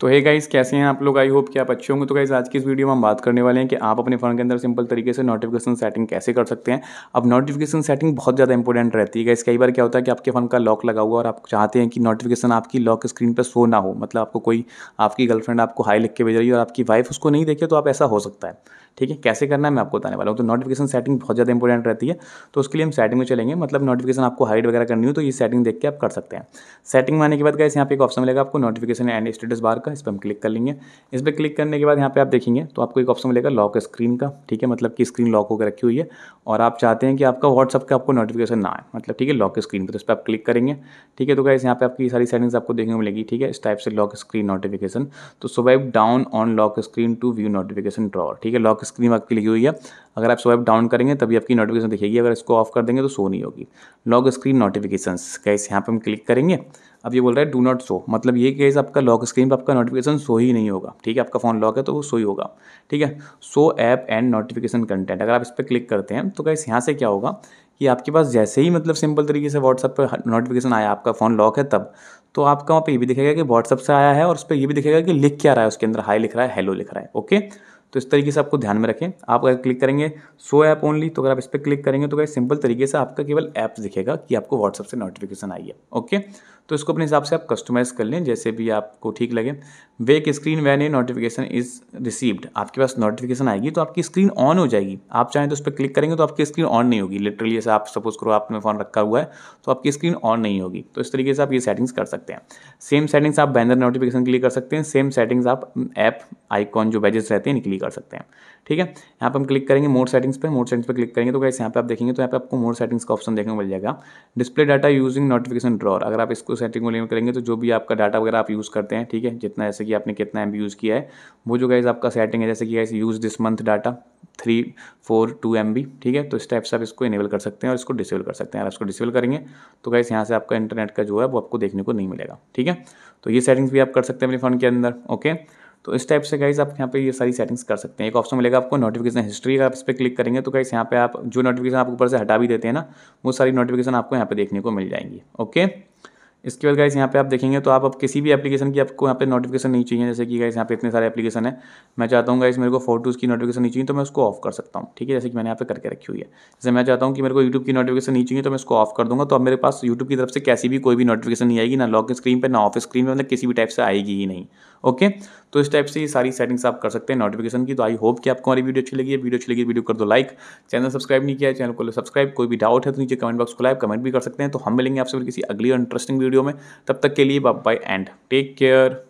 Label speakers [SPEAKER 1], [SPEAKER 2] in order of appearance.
[SPEAKER 1] तो hey guys कैसे हैं आप लोग आई होप कि आप अच्छे होंगे तो गाइस आज की इस वीडियो में हम बात करने वाले हैं कि आप अपने फ़ोन के अंदर सिंपल तरीके से नोटिफिकेशन सेटिंग कैसे कर सकते हैं अब नोटिफिकेशन सेटिंग बहुत ज़्यादा इंपॉर्टेंट रहती है गाइस कई बार क्या होता है कि आपके फ़ोन का लॉक लगा हुआ और आप चाहते हैं कि नोटिफिकेशन आपकी लॉक स्क्रीन पर शो ना हो मतलब आपको कोई आपकी गर्लफ्रेंड आपको हाई लिख के भेज रही है और आपकी वाइफ उसको नहीं देखे तो आप ऐसा हो सकता है ठीक है कैसे करना है मैं आपको बताने वाला हूँ तो नोटिफिकेशन सेटिंग बहुत ज़्यादा इंपॉर्टेंट रहती है तो उसके लिए हम सेटिंग में चलेंगे मतलब नोटिफिकेशन आपको हाइड वगैरह करनी हो तो ये सेटिंग देख के आप कर सकते हैं सेटिंग में आने के बाद कैसे यहाँ पे एक ऑप्शन मिलेगा आपको नोटिफिकेशन एंड स्टेटस बार का इस पर हम क्लिक कर लेंगे इस पर क्लिक करने के बाद यहाँ पे आप देखेंगे तो आपको एक ऑप्शन मिलेगा लॉक स्क्रीन का ठीक है मतलब कि स्क्रीन लॉक होकर रखी हुई है और आप चाहते हैं कि आपका व्हाट्सअप का आपको नोटिफिकेशन ना आए मतलब ठीक है लॉक स्क्रीन पर तो इस पर आप क्लिक करेंगे ठीक है तो कैसे यहाँ पे आपकी सारी सेटिंग्स आपको देखने को मिलेगी ठीक है इस टाइप से लॉक स्क्रीन नोटिफिकेशन तो सुबह down on lock screen to view notification drawer ठीक है लॉक स्क्रीन आपकी लिखी हुई है अगर आप स्वाइप डाउन करेंगे तभी आपकी नोटिफिकेशन दिखेगी अगर इसको ऑफ कर देंगे तो शो नहीं होगी लॉक स्क्रीन नोटिफिकेशन कैस यहाँ पर हम क्लिक करेंगे अब ये बोल रहा है डू नॉट शो मतलब ये केस आपका लॉक स्क्रीन पर आपका नोटिफिकेशन शो ही नहीं होगा ठीक है आपका फ़ोन लॉक है तो वो शो ही होगा ठीक है show app and notification content अगर आप इस पर क्लिक करते हैं तो कैसे यहाँ से क्या होगा कि आपके पास जैसे ही मतलब सिंपल तरीके से व्हाट्सअप पर नोटिफिकेशन आया आपका फ़ोन लॉक है तब तो आपका वहाँ पे ये भी दिखेगा कि व्हाट्सअप से आया है और उस पर ये भी दिखेगा कि लिख क्या रहा है उसके अंदर हाई लिख रहा है हेलो लिख रहा है ओके तो इस तरीके से आपको ध्यान में रखें आप अगर क्लिक करेंगे सो ऐप ओनली तो अगर आप इस पर क्लिक करेंगे तो क्या सिंपल तरीके से आपका केवल ऐप्स दिखेगा कि आपको व्हाट्सअप से नोटिफिकेशन आई है ओके तो इसको अपने हिसाब से आप कस्टमाइज़ कर लें जैसे भी आपको ठीक लगे wake screen when a notification is received आपके पास नोटिफिकेशन आएगी तो आपकी स्क्रीन ऑन हो जाएगी आप चाहें तो उस पर क्लिक करेंगे तो आपकी स्क्रीन ऑन नहीं होगी लिटरली जैसे आप सपोज करो आपने फ़ोन रखा हुआ है तो आपकी स्क्रीन ऑन नहीं होगी तो इस तरीके से आप ये सेटिंग्स कर सकते हैं सेम सेटिंग्स आप बैनर नोटिफिकेशन के लिए कर सकते हैं सेम सेटिंग्स आप ऐप आइकॉन जो बैजेस रहते हैं इनके लिए कर सकते हैं ठीक है यहाँ पर हम क्लिक करेंगे मोड सेटिंग्स पर मोड सेटिंग्स पर क्लिक करेंगे तो कैसे यहाँ पर आप देखेंगे तो यहाँ पर आपको मोड सेटिंग्स का ऑप्शन देखने को मिल जाएगा display data using notification drawer अगर आप इसको सेटिंग को में करेंगे तो जो भी आपका डाटा वगैरह आप यूज़ करते हैं ठीक है जितना जैसे कि आपने कितना एम यूज़ किया है वो जो गाइज आपका सेटिंग है जैसे कि guys use this month data three four two M ठीक है तो इस टाइप से आप इसको इनेबल कर सकते हैं और इसको डिसेबल कर सकते हैं अगर इसको डिसेबल करेंगे तो गाइस यहाँ से आपका इंटरनेट का जो है वो आपको देखने को नहीं मिलेगा ठीक है तो ये सेटिंग्स भी आप कर सकते हैं अपने फ़ोन के अंदर ओके तो इस टाइप से गाइज आप यहाँ पे ये सारी सेटिंग्स कर सकते हैं एक ऑप्शन मिलेगा आपको नोटिफिकेशन हिस्ट्री का आप इस पर क्लिक करेंगे तो गाइस यहाँ पे आप जो नोटिफिकेशन आप ऊपर से हटा भी देते हैं ना वो सारी नोटिफिकेशन आपको यहाँ पे देखने को मिल जाएंगी ओके इसके बाद गाइस यहाँ पे आप देखेंगे तो आप अब किसी भी एप्लीकेशन की आपको यहाँ पे नोटिफिकेशन नहीं चाहिए जैसे कि गाइस यहाँ पे इतने सारे एप्लीकेशन है मैं चाहता हूँ गाइस मेरे को फोटोज़ की नोटिफिकेशन नहीं चाहिए तो मैं उसको ऑफ कर सकता हूँ ठीक है जैसे कि मैंने यहाँ पे करके रखी हुई है जैसे मैं चाहता हूँ कि मेरे को यूट्यूब की नोटिफिकेशन नहीं चाहिए तो मैं इसको ऑफ कर दूँगा तो अब मेरे पास यूट्यूब की तरफ से कैसी भी कोई भी नोटिफिकेशन नहीं आएगी ना लॉक स्क्रीन पर ना ऑफ स्क्रीन पर मतलब किसी भी टाइप से आएगी ही नहीं ओके तो इस टाइप से ये सारी सेटिंग्स आप कर सकते हैं नोटिफिकेशन की तो आई होप कि आपको हमारी वीडियो अच्छी लगी है वीडियो अच्छी लगी वीडियो कर दो लाइक चैनल सब्सक्राइब नहीं किया चैनल को सब्सक्राइब कोई भी डाउट है तो नीचे कमेंट बॉक्स को लाइव कमेंट भी कर सकते हैं तो हम मिलेंगे आपसे किसी अगली और इंटरेस्टिंग वीडियो में तब तक के लिए बाय एंड टेक केयर